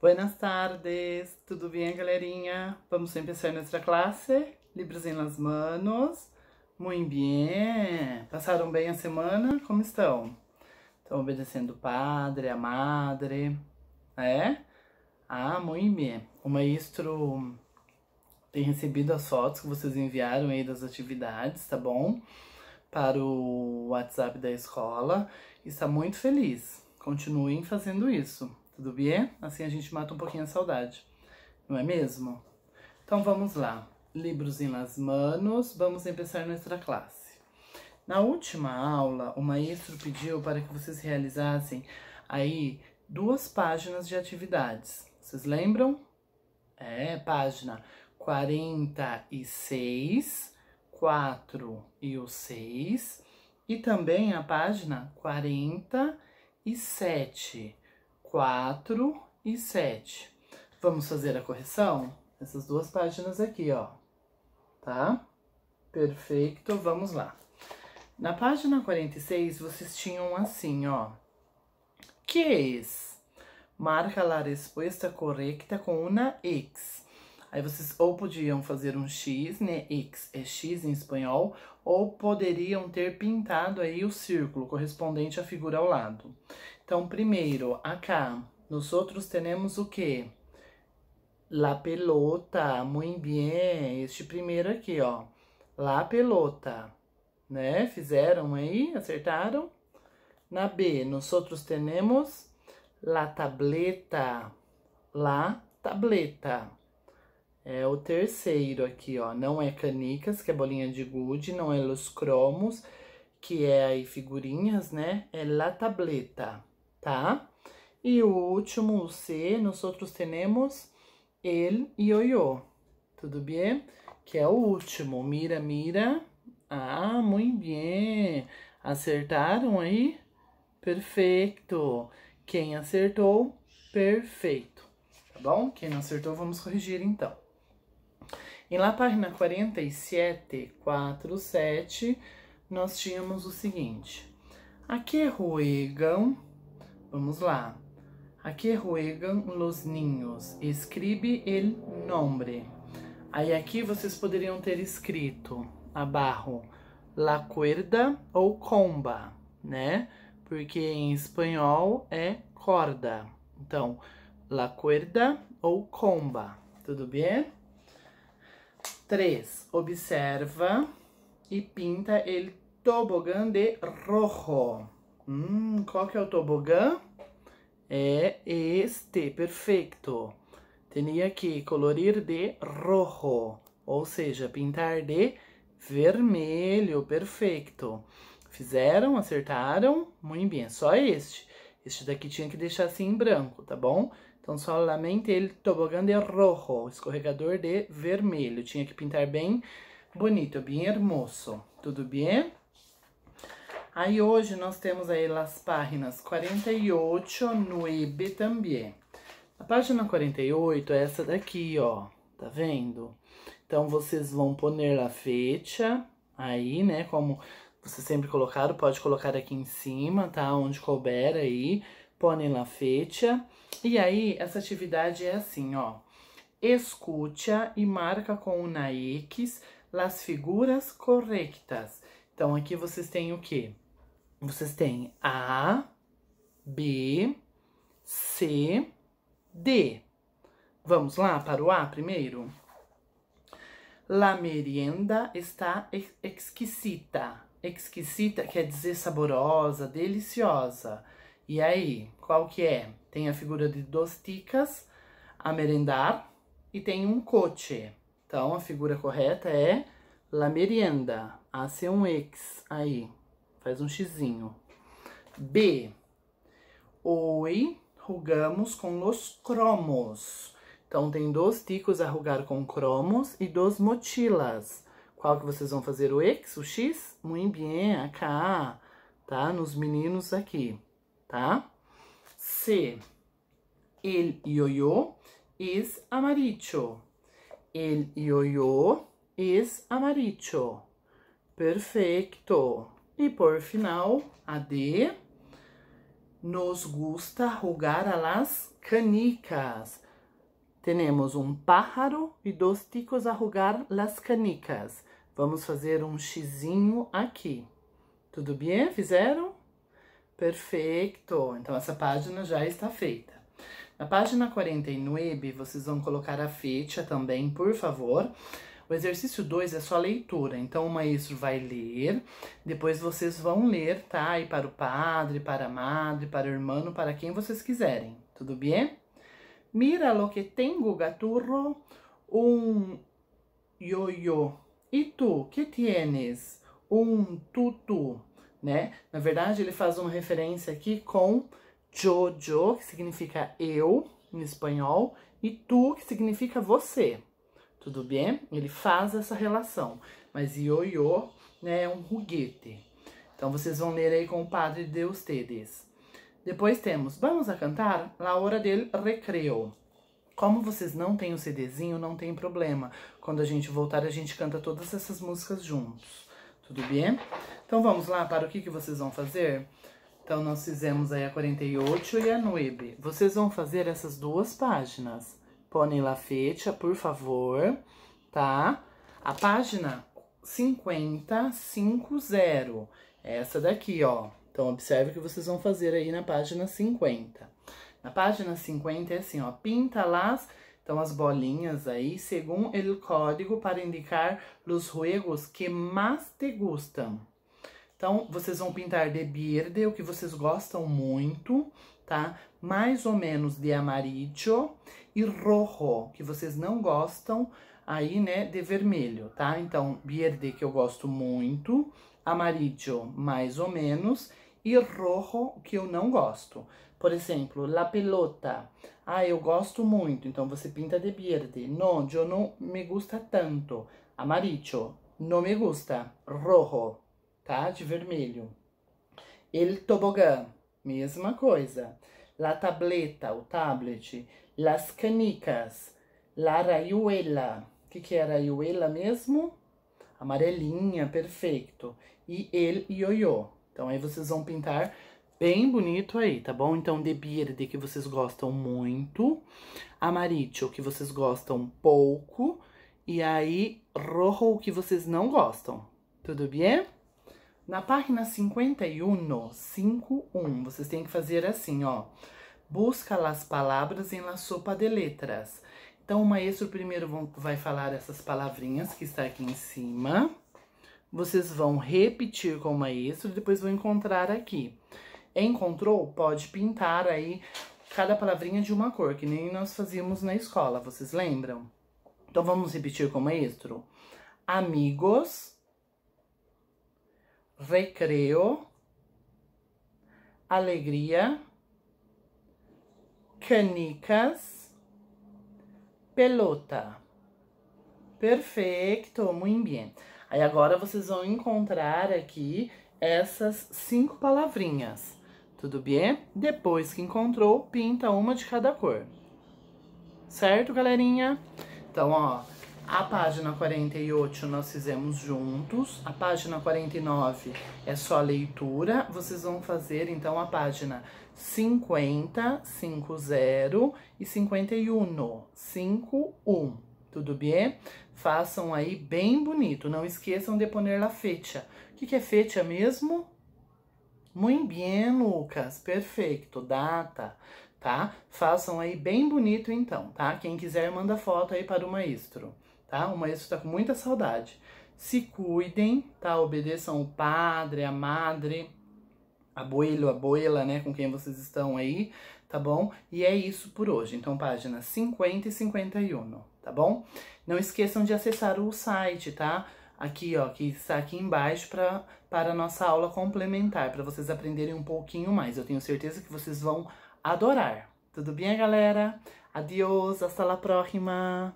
Buenas tardes, tudo bem, galerinha? Vamos começar nossa classe. Libros em las manos. Muito bem. Passaram bem a semana? Como estão? Estão obedecendo o padre, a madre, é? Ah, muito bem. O maestro tem recebido as fotos que vocês enviaram aí das atividades, tá bom? Para o WhatsApp da escola. Está muito feliz. Continuem fazendo isso. Tudo bem? Assim a gente mata um pouquinho a saudade, não é mesmo? Então vamos lá. Livros em las manos, vamos começar nossa classe. Na última aula, o maestro pediu para que vocês realizassem aí duas páginas de atividades. Vocês lembram? É, página 46, 4 e o 6, e também a página 47 4 e 7. Vamos fazer a correção? Essas duas páginas aqui, ó. Tá? Perfeito, vamos lá. Na página 46, vocês tinham assim, ó. Que es? Marca a resposta correta com uma X. Aí vocês ou podiam fazer um X, né? X é X em espanhol, ou poderiam ter pintado aí o círculo correspondente à figura ao lado. Então, primeiro, acá, nós outros temos o quê? La pelota, muito bem. Este primeiro aqui, ó. La pelota, né? Fizeram aí, acertaram? Na B, nós outros temos la tableta. La tableta. É o terceiro aqui, ó. Não é canicas, que é bolinha de gude, não é los cromos, que é aí figurinhas, né? É la tableta tá? E o último, o C, nós outros temos ele e oiô, tudo bem? Que é o último, mira, mira. Ah, muito bem. Acertaram aí? Perfeito. Quem acertou, perfeito. Tá bom? Quem não acertou, vamos corrigir então. E lá, página 47, nós tínhamos o seguinte. Aqui é ruegam Vamos lá. Aqui é ruegan los niños. Escribe el nombre. Aí aqui vocês poderiam ter escrito abarro la cuerda ou comba, né? Porque em espanhol é corda. Então, la cuerda ou comba. Tudo bem? 3. Observa e pinta el tobogã de rojo. Hum, qual que é o tobogã? É este, perfeito. Tinha que colorir de rojo, ou seja, pintar de vermelho, perfeito. Fizeram, acertaram? Muito bem, é só este. Este daqui tinha que deixar assim em branco, tá bom? Então, solamente ele, tobogã de rojo, escorregador de vermelho. Tinha que pintar bem bonito, bem hermoso. Tudo bem? Aí hoje nós temos aí as páginas 48 no IB também. A página 48 é essa daqui, ó, tá vendo? Então vocês vão pôr a fecha aí, né, como você sempre colocaram, pode colocar aqui em cima, tá, onde couber aí, põe a fecha. E aí essa atividade é assim, ó, escuta e marca com o naix as figuras corretas então aqui vocês têm o quê? Vocês têm A, B, C, D. Vamos lá para o A primeiro? La merienda está exquisita. Exquisita quer dizer saborosa, deliciosa. E aí, qual que é? Tem a figura de dos ticas, a merendar, e tem um coche. Então, a figura correta é La merienda. A ser é um x aí. Faz um xizinho. B. Oi, rugamos com os cromos. Então, tem dois ticos a rugar com cromos e dois mochilas. Qual que vocês vão fazer? O x o x? Muito bem, acá, tá? Nos meninos aqui, tá? C. El ioiô is amarillo. El ioiô is amarillo. Perfeito. E por final, a D. Nos gusta jugar a las canicas. Temos um pájaro e dois ticos a jogar las canicas. Vamos fazer um xizinho aqui. Tudo bem? Fizeram? Perfeito. Então, essa página já está feita. Na página 49, vocês vão colocar a ficha também, por favor. O exercício 2 é só leitura, então o maestro vai ler, depois vocês vão ler, tá? E para o padre, para a madre, para o irmão, para quem vocês quiserem, tudo bem? Mira lo que tengo, gaturro, um yo-yo. E tu, que tienes? Um tutu, né? Na verdade, ele faz uma referência aqui com Jojo, que significa eu em espanhol, e tu, que significa você tudo bem? Ele faz essa relação, mas ioiô né, é um ruguete. Então vocês vão ler aí com o padre de ustedes. Depois temos, vamos a cantar Na Hora del Recreo. Como vocês não têm o CDzinho, não tem problema. Quando a gente voltar, a gente canta todas essas músicas juntos. Tudo bem? Então vamos lá para o que, que vocês vão fazer? Então nós fizemos aí a 48 e a 9. Vocês vão fazer essas duas páginas. Pony Lafetia, por favor, tá? A página 5050, essa daqui, ó. Então, observe o que vocês vão fazer aí na página 50. Na página 50 é assim, ó, pinta las, então as bolinhas aí, segundo o código para indicar os juegos que mais te gustam. Então, vocês vão pintar de verde, o que vocês gostam muito, tá? Mais ou menos de amarillo e rojo, que vocês não gostam, aí, né, de vermelho, tá? Então, verde, que eu gosto muito, amarillo, mais ou menos, e rojo, que eu não gosto. Por exemplo, la pelota. Ah, eu gosto muito, então você pinta de verde. No, yo no me gusta tanto. Amarillo, no me gusta. Rojo, tá? De vermelho. El tobogã, mesma coisa la tableta, o tablet, las canicas, la raiuela. O que, que é raiuela mesmo? Amarelinha, perfeito. E el ioiô. Então aí vocês vão pintar bem bonito aí, tá bom? Então de verde que vocês gostam muito, amarillo que vocês gostam pouco e aí rojo que vocês não gostam. Tudo bem? Na página 51, 51, vocês têm que fazer assim, ó. Busca as palavras em la sopa de letras. Então, o maestro primeiro vai falar essas palavrinhas que está aqui em cima. Vocês vão repetir com o maestro, depois vão encontrar aqui. Encontrou? Pode pintar aí cada palavrinha de uma cor, que nem nós fazíamos na escola, vocês lembram? Então, vamos repetir com o maestro. Amigos, Recreio, alegria, canicas, pelota. Perfeito, muito bem. Aí agora vocês vão encontrar aqui essas cinco palavrinhas, tudo bem? Depois que encontrou, pinta uma de cada cor. Certo, galerinha? Então, ó, a página 48 nós fizemos juntos, a página 49 é só leitura, vocês vão fazer então a página 50, 50 e 51, 51, tudo bem? Façam aí bem bonito, não esqueçam de poner la fecha. O que, que é fecha mesmo? Muito bem, Lucas, perfeito, data tá? Façam aí bem bonito então, tá? Quem quiser manda foto aí para o maestro tá? O maestro está com muita saudade. Se cuidem, tá? Obedeçam o padre, a madre, abuelo, abuela, né? Com quem vocês estão aí, tá bom? E é isso por hoje. Então, páginas 50 e 51, tá bom? Não esqueçam de acessar o site, tá? Aqui, ó, que está aqui embaixo pra, para a nossa aula complementar, para vocês aprenderem um pouquinho mais. Eu tenho certeza que vocês vão adorar. Tudo bem, galera? Adiós, hasta la próxima!